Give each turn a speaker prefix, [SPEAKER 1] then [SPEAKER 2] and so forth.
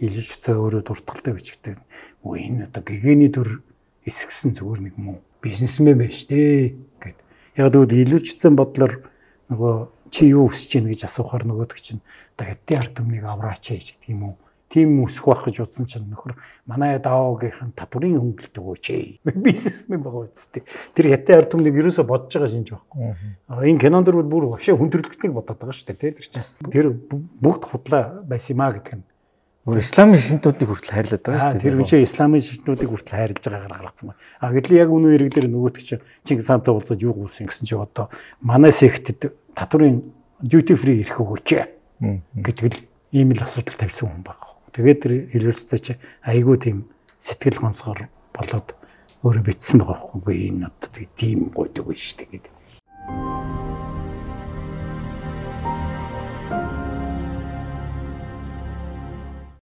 [SPEAKER 1] илж цаа өөрөө дуртгалтай бичгтэй. Үгүй энэ одоо гэгэний төр эсгсэн зүгээр нэг муу бизнесмен байж тээ гэд. Яг дүүд илүүчсэн бодлоор нөгөө чи юу өсөж гин гэж асуухаар нөгөөдөг чинь одоо эдийн ард түмнийг авраач гэж гэдэг юм уу? Тим өсөх байх гэж утсан чинь нөхөр манай даавгийнхэн татврын хөнгөлт өгөөч ээ. Бизнесмен байгаа үсттэй. Тэр эдийн ард түмнийг ерөөсө бодож байгаа шинж байхгүй. Энэ кинон дэр бол бүр вообще хүндрэлтнийг бодоод байгаа шүү дээ тий. Тэр чинь тэр бүгд худлаа байсан юм а гэдэг нь
[SPEAKER 2] Өөр исламын шинтнүүдийг хүртэл хайрлаад байгаа шүү дээ. Тэр үнчээ
[SPEAKER 1] исламын шинтнүүдийг хүртэл хайрлаж байгаагаар харагдсан байна. А гэтэл яг үнэн хэрэг дээр нөгөөт чи Чингис хаантай уулзаад юу гүйсэн гэсэн чи одоо манай сектэд татврын duty free ирэх өгөөч
[SPEAKER 3] гэдэг
[SPEAKER 1] л ийм л асуудал тавьсан хүн баг. Тэгээд тэр хэлэлцээ чи айгүй тийм сэтгэл гонцгор болоод өөрөө битсэн байгаа байхгүй энэ одоо тийм гойдог байж шүү дээ гэдэг.